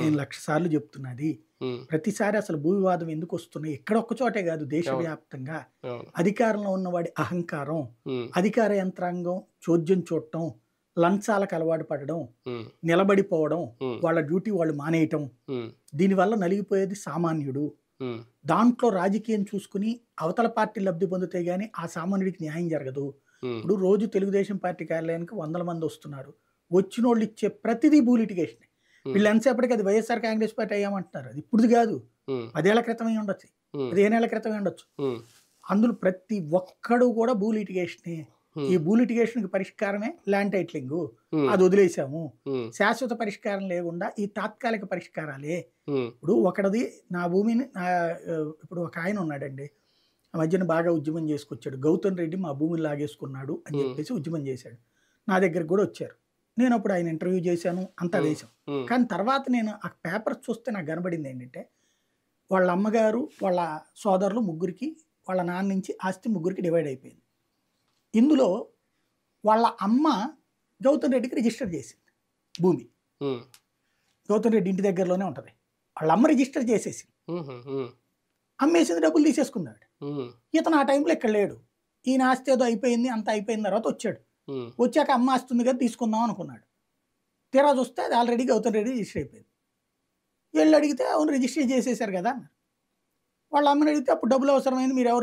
నేను లక్ష సార్లు చెప్తున్నది ప్రతిసారి అసలు భూ వివాదం ఎందుకు వస్తున్నాయి ఎక్కడ ఒక్క చోటే కాదు దేశవ్యాప్తంగా అధికారంలో ఉన్నవాడి అహంకారం అధికార యంత్రాంగం చోద్యం చూడటం లంచాలకు అలవాటు పడడం నిలబడిపోవడం వాళ్ళ డ్యూటీ వాళ్ళు మానేయటం దీనివల్ల నలిగిపోయేది సామాన్యుడు దాంట్లో రాజకీయం చూసుకుని అవతల పార్టీ లబ్ధి పొందితే గాని ఆ సామాన్యుడికి న్యాయం జరగదు ఇప్పుడు రోజు తెలుగుదేశం పార్టీ కార్యాలయానికి వందల మంది వస్తున్నారు వచ్చిన వాళ్ళు ఇచ్చే ప్రతిదీ భూ లిటిగేషన్ వీళ్ళు ఎంతసేపటికి అది వైఎస్ఆర్ కాంగ్రెస్ పార్టీ అయ్యామంటున్నారు అది ఇప్పుడు కాదు పదేళ్ల క్రితం అయి ఉండొచ్చు పదిహేనేళ్ల క్రితం అయి ఉండొచ్చు అందులో ప్రతి ఒక్కడు కూడా భూ లిటిగేషన్ ఈ భూ లిటిగేషన్ కి పరిష్కారమే ల్యాండ్ టైట్లింగ్ అది వదిలేసాము శాశ్వత పరిష్కారం లేకుండా ఈ తాత్కాలిక పరిష్కారాలే ఇప్పుడు ఒకటిది నా భూమిని ఇప్పుడు ఒక ఆయన ఉన్నాడండి ఆ మధ్యన బాగా ఉద్యమం చేసుకొచ్చాడు గౌతమ్ రెడ్డి మా భూమిని లాగేసుకున్నాడు అని చెప్పేసి ఉద్యమం చేశాడు నా దగ్గరకు కూడా వచ్చారు నేను అప్పుడు ఆయన ఇంటర్వ్యూ చేశాను అంతా వేశాం కానీ తర్వాత నేను ఆ పేపర్ చూస్తే నాకు కనబడింది ఏంటంటే వాళ్ళ అమ్మగారు వాళ్ళ సోదరులు ముగ్గురికి వాళ్ళ నాన్న నుంచి ఆస్తి ముగ్గురికి డివైడ్ అయిపోయింది ఇందులో వాళ్ళ అమ్మ గౌతమ్ రెడ్డికి రిజిస్టర్ చేసింది భూమి గౌతమ్ రెడ్డి ఇంటి దగ్గరలోనే ఉంటుంది వాళ్ళ అమ్మ రిజిస్టర్ చేసేసింది అమ్మేసింది డబ్బులు తీసేసుకున్నాడు ఇతను ఆ టైంలో ఇక్కడ లేడు ఈయన ఆస్తి ఏదో అయిపోయింది అంత అయిపోయిన తర్వాత వచ్చాడు వచ్చాక అమ్మ వస్తుంది కదా తీసుకుందాం అనుకున్నాడు తీరా చూస్తే అది ఆల్రెడీ గౌతమ్ రెడ్డి రిజిస్టర్ అయిపోయింది వెళ్ళి అడిగితే అవును రిజిస్టర్ చేసేసారు కదా వాళ్ళ అమ్మని అడిగితే అప్పుడు డబ్బులు అవసరమైంది మీరు ఎవరు